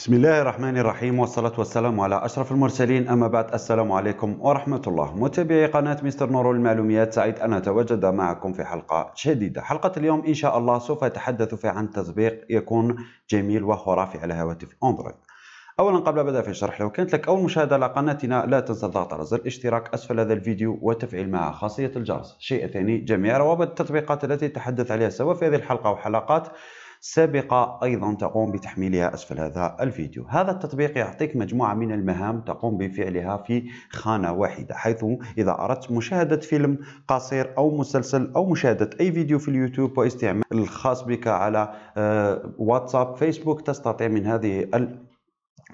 بسم الله الرحمن الرحيم والصلاة والسلام على أشرف المرسلين أما بعد السلام عليكم ورحمة الله متابعي قناة مستر نور المعلوميات سعيد أن أتواجد معكم في حلقة جديدة حلقة اليوم إن شاء الله سوف أتحدث في عن تطبيق يكون جميل وخرافي على هواتف أندرويد اولا قبل بدء في الشرح لو كانت لك اول مشاهده على قناتنا لا تنسى الضغط على زر الاشتراك اسفل هذا الفيديو وتفعيل معه خاصيه الجرس شيء ثاني جميع روابط التطبيقات التي تحدث عليها سواء في هذه الحلقه وحلقات سابقة أيضا تقوم بتحميلها أسفل هذا الفيديو هذا التطبيق يعطيك مجموعة من المهام تقوم بفعلها في خانة واحدة حيث إذا أردت مشاهدة فيلم قصير أو مسلسل أو مشاهدة أي فيديو في اليوتيوب واستعمال الخاص بك على آه، واتساب فيسبوك تستطيع من هذه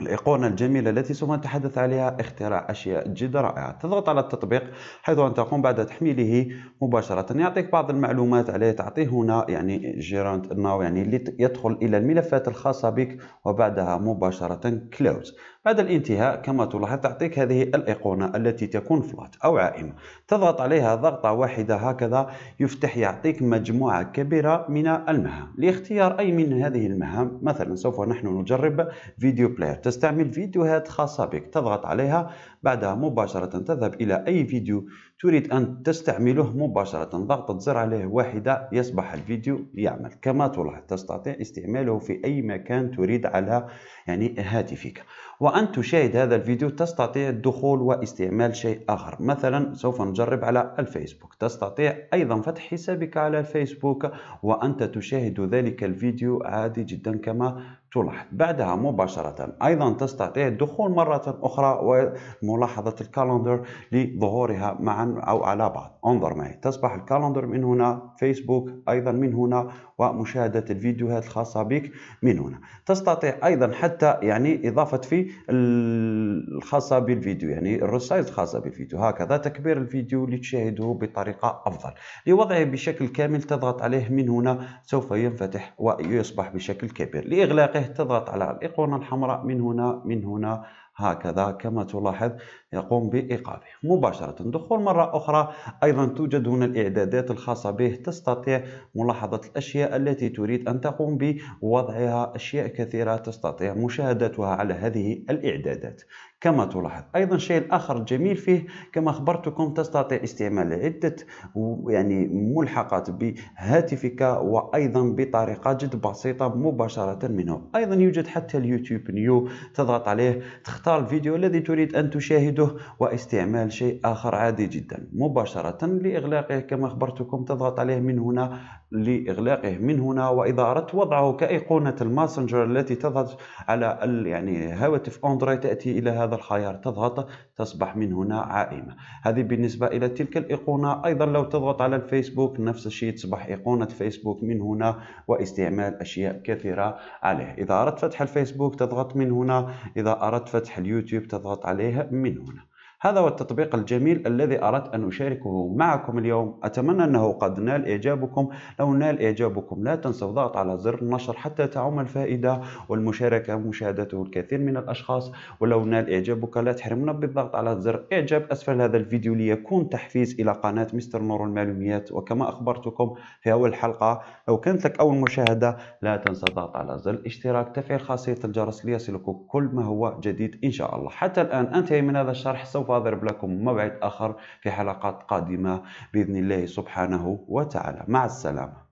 الأيقونة الجميلة التي سوف نتحدث عليها اختراع أشياء جد رائعة تضغط على التطبيق حيث أن تقوم بعد تحميله مباشرة يعطيك بعض المعلومات عليه تعطيه هنا يعني جيرانت ناو يعني اللي يدخل إلى الملفات الخاصة بك وبعدها مباشرة كلوز هذا الانتهاء كما تلاحظ تعطيك هذه الأيقونة التي تكون فلات أو عائمة تضغط عليها ضغطة واحدة هكذا يفتح يعطيك مجموعة كبيرة من المهام لاختيار أي من هذه المهام مثلا سوف نحن نجرب فيديو بلاير تستعمل فيديوهات خاصة بك تضغط عليها بعدها مباشرة تذهب إلى أي فيديو تريد أن تستعمله مباشرة ضغطة زر عليه واحدة يصبح الفيديو يعمل كما تلاحظ تستطيع استعماله في أي مكان تريد على يعني هاتفك وأن تشاهد هذا الفيديو تستطيع الدخول واستعمال شيء آخر مثلا سوف نجرب على الفيسبوك تستطيع أيضا فتح حسابك على الفيسبوك وأنت تشاهد ذلك الفيديو عادي جدا كما تلاحظ بعدها مباشرة أيضا تستطيع الدخول مرة أخرى وملاحظة الكالندر لظهورها معا أو على بعض انظر معي تصبح الكالندر من هنا فيسبوك أيضا من هنا ومشاهدة الفيديوهات الخاصة بك من هنا تستطيع أيضا حتى يعني إضافة في الخاصة بالفيديو يعني الرسائل الخاصة بالفيديو هكذا تكبير الفيديو لتشاهده بطريقة أفضل لوضعه بشكل كامل تضغط عليه من هنا سوف ينفتح ويصبح بشكل كبير لإغلاقه تضغط على الإيقونة الحمراء من هنا من هنا هكذا كما تلاحظ يقوم بإيقافه مباشرة دخول مرة أخرى أيضا توجد هنا الإعدادات الخاصة به تستطيع ملاحظة الأشياء التي تريد أن تقوم بوضعها أشياء كثيرة تستطيع مشاهدتها على هذه الإعدادات كما تلاحظ أيضا شيء آخر جميل فيه كما أخبرتكم تستطيع استعمال عدة يعني ملحقات بهاتفك وأيضا بطريقة جد بسيطة مباشرة منه أيضا يوجد حتى اليوتيوب نيو تضغط عليه تختار اختار الفيديو الذي تريد أن تشاهده واستعمال شيء آخر عادي جدا مباشرة لإغلاقه كما أخبرتكم تضغط عليه من هنا لإغلاقه من هنا وإذا أردت وضعه كأيقونة الماسنجر التي تضغط على يعني هواتف أندرويد تأتي إلى هذا الخيار تضغط تصبح من هنا عائمة هذه بالنسبة إلى تلك الإيقونة أيضا لو تضغط على الفيسبوك نفس الشيء تصبح إيقونة فيسبوك من هنا واستعمال أشياء كثيرة عليه إذا أردت فتح الفيسبوك تضغط من هنا إذا أردت فتح اليوتيوب تضغط عليها من هنا هذا هو التطبيق الجميل الذي أردت أن أشاركه معكم اليوم أتمنى أنه قد نال إعجابكم لو نال إعجابكم لا تنسوا الضغط على زر النشر حتى تعم الفائدة والمشاركة مشاهدته الكثير من الأشخاص ولو نال إعجابك لا تحرمنا بالضغط على زر إعجاب أسفل هذا الفيديو ليكون تحفيز إلى قناة مستر نور المعلوميات وكما أخبرتكم في أول حلقة لو كانت لك أول مشاهدة لا تنسى الضغط على زر الاشتراك تفعيل خاصية الجرس ليصلك كل ما هو جديد إن شاء الله حتى الآن أنتهي من هذا الشرح سوف سوف أضرب لكم موعد آخر في حلقات قادمة بإذن الله سبحانه وتعالى مع السلامة